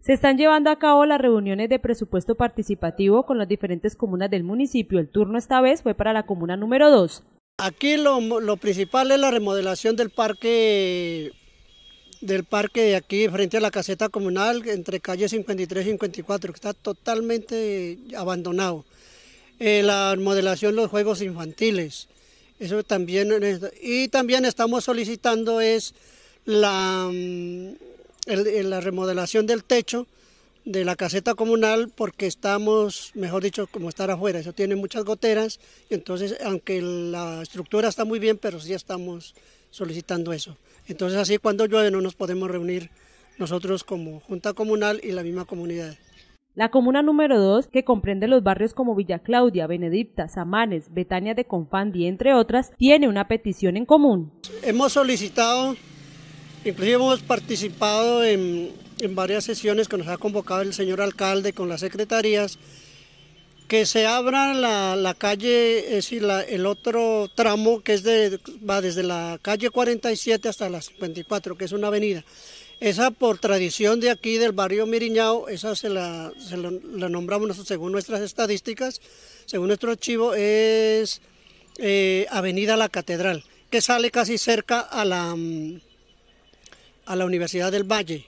Se están llevando a cabo las reuniones de presupuesto participativo con las diferentes comunas del municipio. El turno esta vez fue para la comuna número 2. Aquí lo, principal es la remodelación del parque del parque de aquí frente a la caseta comunal entre calle 53 y 54 que está totalmente abandonado. Eh, la remodelación los juegos infantiles. Eso también y también estamos solicitando es la mm, la remodelación del techo de la caseta comunal porque estamos, mejor dicho, como estar afuera, eso tiene muchas goteras, entonces aunque la estructura está muy bien, pero sí estamos solicitando eso. Entonces así cuando llueve no nos podemos reunir nosotros como Junta Comunal y la misma comunidad. La comuna número 2, que comprende los barrios como Villa Claudia, Benedicta, Samanes, Betania de Confandi, entre otras, tiene una petición en común. Hemos solicitado Inclusive hemos participado en, varias sesiones que nos ha convocado el señor alcalde con las secretarías, que se abra la, calle, es decir, el otro tramo que es de, va desde la calle 47 hasta la 54, que es una avenida. Esa por tradición de aquí del barrio Miriñao, esa se la, se la, nombramos según nuestras estadísticas, según nuestro archivo, es eh, Avenida La Catedral, que sale casi cerca a la... Mm, a la Universidad del Valle.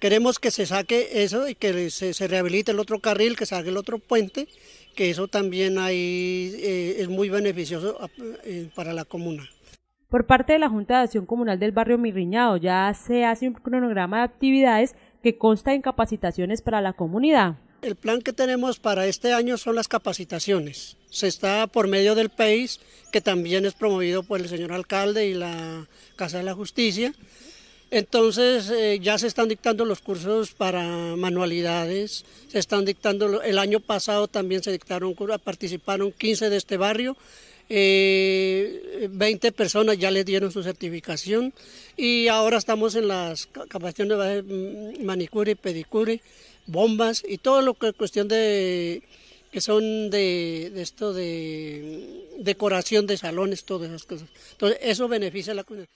Queremos que se saque eso y que se, rehabilite el otro carril, que se haga el otro puente, que eso también ahí eh, es muy beneficioso ah, eh, para la comuna. Por parte de la Junta de Acción Comunal del Barrio Mirriñado ya se hace un cronograma de actividades que consta en capacitaciones para la comunidad. El plan que tenemos para este año son las capacitaciones. Se está por medio del PEIS, que también es promovido por el señor alcalde y la Casa de la Justicia. Entonces eh, ya se están dictando los cursos para manualidades, se están dictando, el año pasado también se dictaron, participaron 15 de este barrio, eh, 20 personas ya les dieron su certificación y ahora estamos en las capacitaciones de mm, manicure, pedicure, bombas y todo lo que es cuestión de que son de, esto de mm, decoración de salones, todas esas cosas. Entonces eso beneficia a la comunidad.